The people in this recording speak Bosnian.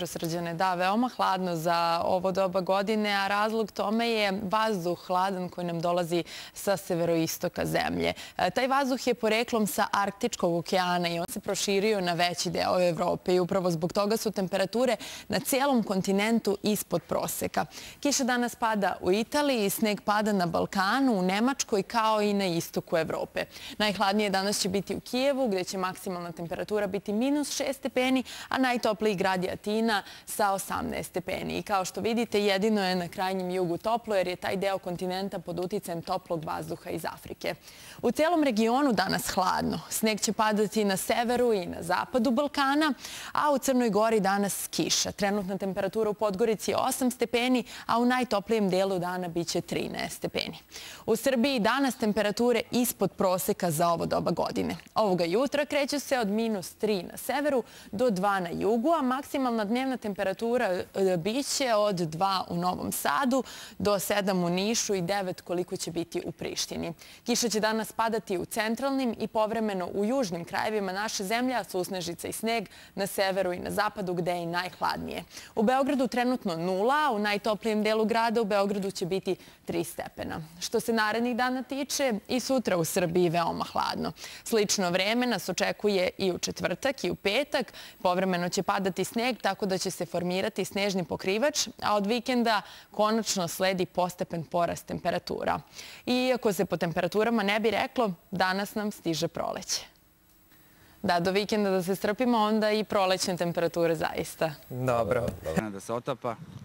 jutro srđane. Da, veoma hladno za ovo doba godine, a razlog tome je vazduh hladan koji nam dolazi sa severoistoka zemlje. E, taj vazduh je poreklom sa Arktičkog okeana i on se proširio na veći deo Evrope i upravo zbog toga su temperature na cijelom kontinentu ispod proseka. Kiša danas pada u Italiji, sneg pada na Balkanu, u Nemačkoj kao i na istoku Evrope. Najhladnije danas će biti u Kijevu gdje će maksimalna temperatura biti minus 6 stepeni, a najtopliji grad je Atina Tutina sa 18 stepeni. I kao što vidite, jedino je na krajnjem jugu toplo, jer je taj deo kontinenta pod uticajem toplog vazduha iz Afrike. U cijelom regionu danas hladno. Sneg će padati na severu i na zapadu Balkana, a u Crnoj gori danas kiša. Trenutna temperatura u Podgorici je 8 stepeni, a u najtoplijem delu dana bit će 13 stepeni. U Srbiji danas temperature ispod proseka za ovo doba godine. Ovoga jutra kreće se od minus 3 na severu do 2 na jugu, a maksimalna dnevna dnevna temperatura e, biće od 2 u Novom Sadu do 7 u Nišu i 9 koliko će biti u Prištini. Kiša će danas padati u centralnim i povremeno u južnim krajevima naše zemlje, a susnežica i sneg na severu i na zapadu gde je najhladnije. U Beogradu trenutno nula, u najtoplijem delu grada u Beogradu će biti 3 stepena. Što se narednih dana tiče, i sutra u Srbiji veoma hladno. Slično vreme nas očekuje i u četvrtak i u petak. Povremeno će padati sneg, tako da da će se formirati snežni pokrivač, a od vikenda konačno sledi postepen porast temperatura. Iako se po temperaturama ne bi reklo, danas nam stiže proleće. Da, do vikenda da se strpimo, onda i prolećne temperature zaista. Dobro. Dobro. Da se otapa.